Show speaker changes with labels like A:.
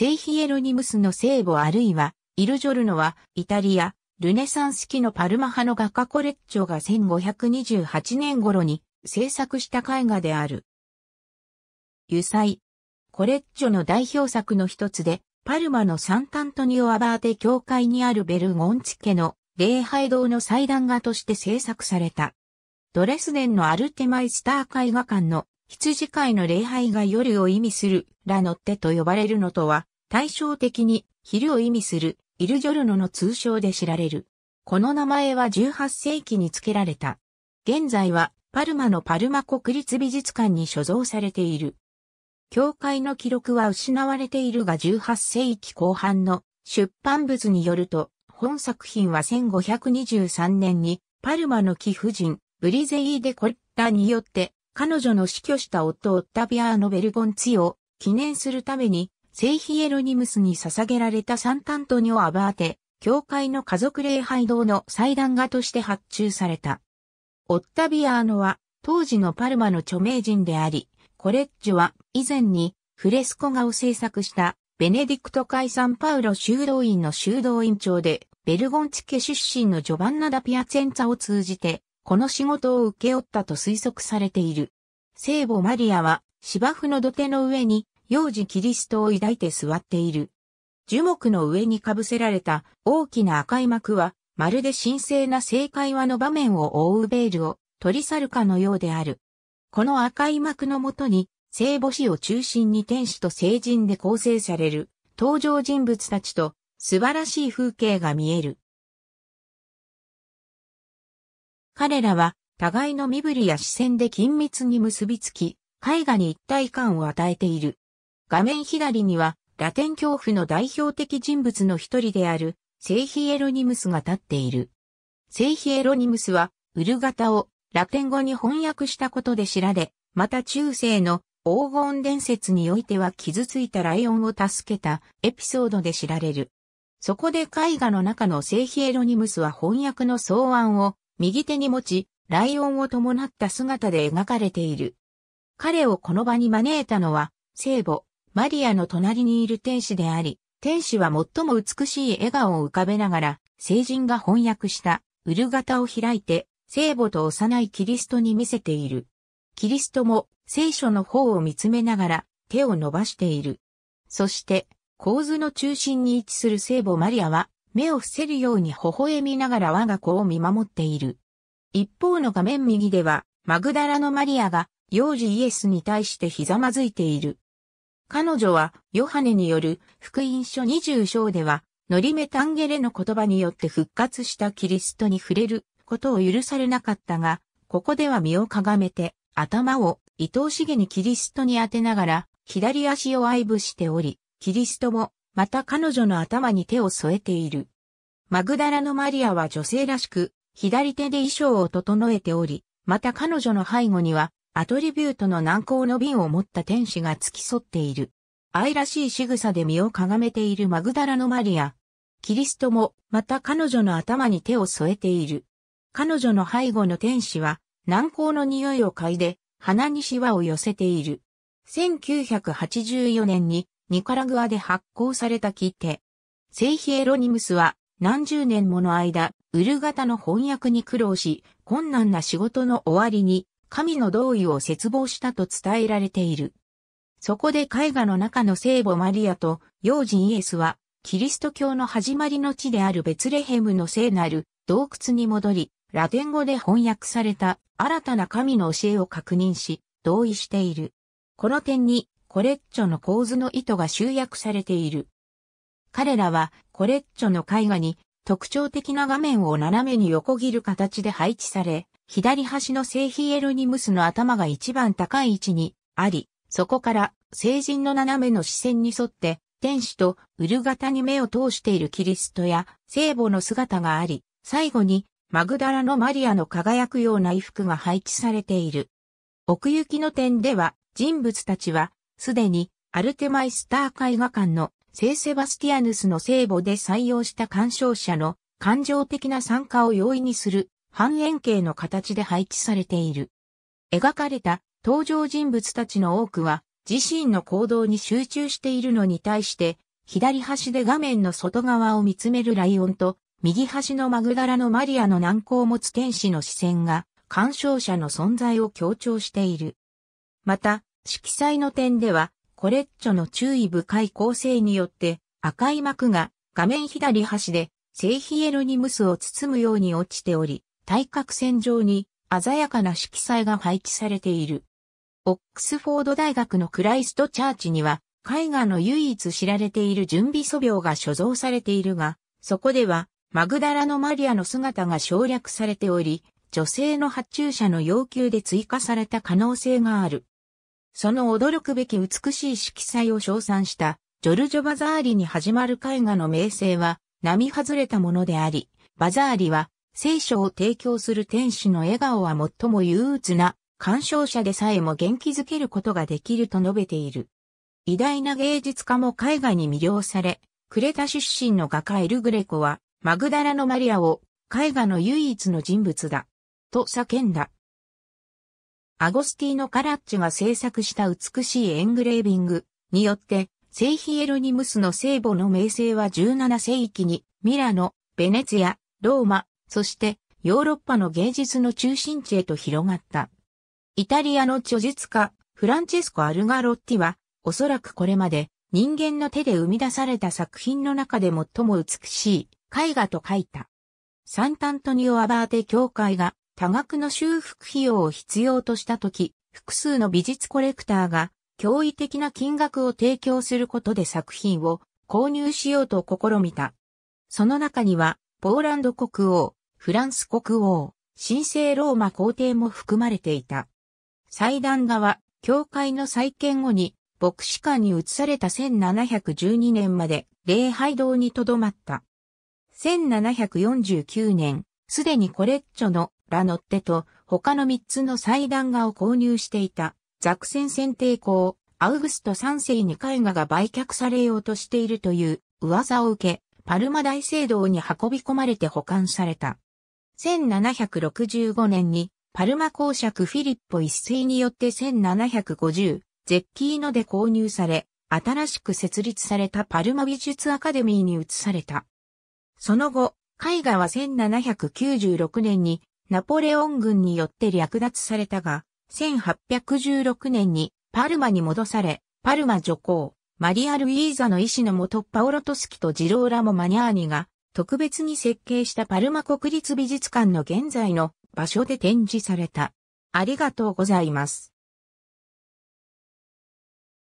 A: セイヒエロニムスの聖母あるいは、イルジョルノは、イタリア、ルネサンス期のパルマ派の画家コレッチョが1528年頃に制作した絵画である。油彩。コレッチョの代表作の一つで、パルマのサンタントニオ・アバーテ教会にあるベルゴンチ家の礼拝堂の祭壇画として制作された。ドレスデンのアルテマイスター絵画館の羊飼いの礼拝画夜を意味するラノッテと呼ばれるのとは、対照的に昼を意味するイルジョルノの通称で知られる。この名前は18世紀に付けられた。現在はパルマのパルマ国立美術館に所蔵されている。教会の記録は失われているが18世紀後半の出版物によると、本作品は1523年にパルマの貴婦人、ブリゼイー・デ・コッタによって、彼女の死去した夫オッタビアーノ・ベルゴンツィを記念するために、聖ヒエロニムスに捧げられたサンタントニオ・アバーテ、教会の家族礼拝堂の祭壇画として発注された。オッタビアーノは、当時のパルマの著名人であり、コレッジは以前にフレスコ画を制作したベネディクト会サンパウロ修道院の修道院長で、ベルゴンチ家出身のジョバンナ・ダ・ピアツェンツァを通じて、この仕事を受け負ったと推測されている。聖母マリアは芝生の土手の上に、幼児キリストを抱いて座っている。樹木の上にかぶせられた大きな赤い幕は、まるで神聖な正解話の場面を覆うベールを取り去るかのようである。この赤い幕のもとに、聖母子を中心に天使と聖人で構成される登場人物たちと素晴らしい風景が見える。彼らは互いの身振りや視線で緊密に結びつき、絵画に一体感を与えている。画面左には、ラテン恐怖の代表的人物の一人である、セイヒエロニムスが立っている。セイヒエロニムスは、ウルガタをラテン語に翻訳したことで知られ、また中世の黄金伝説においては傷ついたライオンを助けたエピソードで知られる。そこで絵画の中のセイヒエロニムスは翻訳の草案を右手に持ち、ライオンを伴った姿で描かれている。彼をこの場に招いたのは、聖母、マリアの隣にいる天使であり、天使は最も美しい笑顔を浮かべながら、聖人が翻訳した、ウルガタを開いて、聖母と幼いキリストに見せている。キリストも聖書の方を見つめながら手を伸ばしている。そして、構図の中心に位置する聖母マリアは、目を伏せるように微笑みながら我が子を見守っている。一方の画面右では、マグダラのマリアが幼児イエスに対してひざまずいている。彼女は、ヨハネによる福音書二重章では、ノリメタンゲレの言葉によって復活したキリストに触れることを許されなかったが、ここでは身をかがめて、頭を愛おしげにキリストに当てながら、左足を愛撫しており、キリストも、また彼女の頭に手を添えている。マグダラのマリアは女性らしく、左手で衣装を整えており、また彼女の背後には、アトリビュートの難航の瓶を持った天使が付き添っている。愛らしい仕草で身をかがめているマグダラのマリア。キリストも、また彼女の頭に手を添えている。彼女の背後の天使は、南高の匂いを嗅いで、鼻にシワを寄せている。1984年に、ニカラグアで発行された切手。セイヒエロニムスは、何十年もの間、ウル型の翻訳に苦労し、困難な仕事の終わりに、神の同意を切望したと伝えられている。そこで絵画の中の聖母マリアと幼児イエスは、キリスト教の始まりの地であるベツレヘムの聖なる洞窟に戻り、ラテン語で翻訳された新たな神の教えを確認し、同意している。この点に、コレッチョの構図の意図が集約されている。彼らは、コレッチョの絵画に、特徴的な画面を斜めに横切る形で配置され、左端の聖ヒエロニムスの頭が一番高い位置にあり、そこから聖人の斜めの視線に沿って、天使とウル型に目を通しているキリストや聖母の姿があり、最後にマグダラのマリアの輝くような衣服が配置されている。奥行きの点では人物たちはすでにアルテマイスター絵画館の聖セバスティアヌスの聖母で採用した鑑賞者の感情的な参加を容易にする半円形の形で配置されている。描かれた登場人物たちの多くは自身の行動に集中しているのに対して、左端で画面の外側を見つめるライオンと、右端のマグダラのマリアの難航を持つ天使の視線が、鑑賞者の存在を強調している。また、色彩の点では、コレッチョの注意深い構成によって、赤い幕が画面左端で、セイヒエロニムスを包むように落ちており、対角線上に鮮やかな色彩が配置されている。オックスフォード大学のクライストチャーチには、絵画の唯一知られている準備素描が所蔵されているが、そこでは、マグダラのマリアの姿が省略されており、女性の発注者の要求で追加された可能性がある。その驚くべき美しい色彩を称賛した、ジョルジョ・バザーリに始まる絵画の名声は、並外れたものであり、バザーリは聖書を提供する天使の笑顔は最も憂鬱な、鑑賞者でさえも元気づけることができると述べている。偉大な芸術家も絵画に魅了され、クレタ出身の画家エル・グレコは、マグダラのマリアを絵画の唯一の人物だ、と叫んだ。アゴスティーノ・カラッチが制作した美しいエングレービングによって、聖ヒエロニムスの聖母の名声は17世紀にミラノ、ベネツィア、ローマ、そしてヨーロッパの芸術の中心地へと広がった。イタリアの著述家、フランチェスコ・アルガロッティは、おそらくこれまで人間の手で生み出された作品の中で最も美しい絵画と書いた。サンタントニオ・アバーテ教会が多額の修復費用を必要とした時、複数の美術コレクターが驚異的な金額を提供することで作品を購入しようと試みた。その中には、ポーランド国王、フランス国王、神聖ローマ皇帝も含まれていた。祭壇画は、教会の再建後に、牧師館に移された1712年まで礼拝堂に留まった。1749年、すでにコレッチョのラノッテと他の3つの祭壇画を購入していたザクセン選定校アウグスト3世に絵画が売却されようとしているという噂を受け、パルマ大聖堂に運び込まれて保管された。1765年にパルマ公爵フィリッポ一世によって1750ゼッキーノで購入され、新しく設立されたパルマ美術アカデミーに移された。その後、絵画は1796年にナポレオン軍によって略奪されたが、1816年にパルマに戻され、パルマ女皇、マリア・ルイーザの意志のもとパオロトスキとジローラモ・マニャーニが特別に設計したパルマ国立美術館の現在の場所で展示された。ありがとうございます。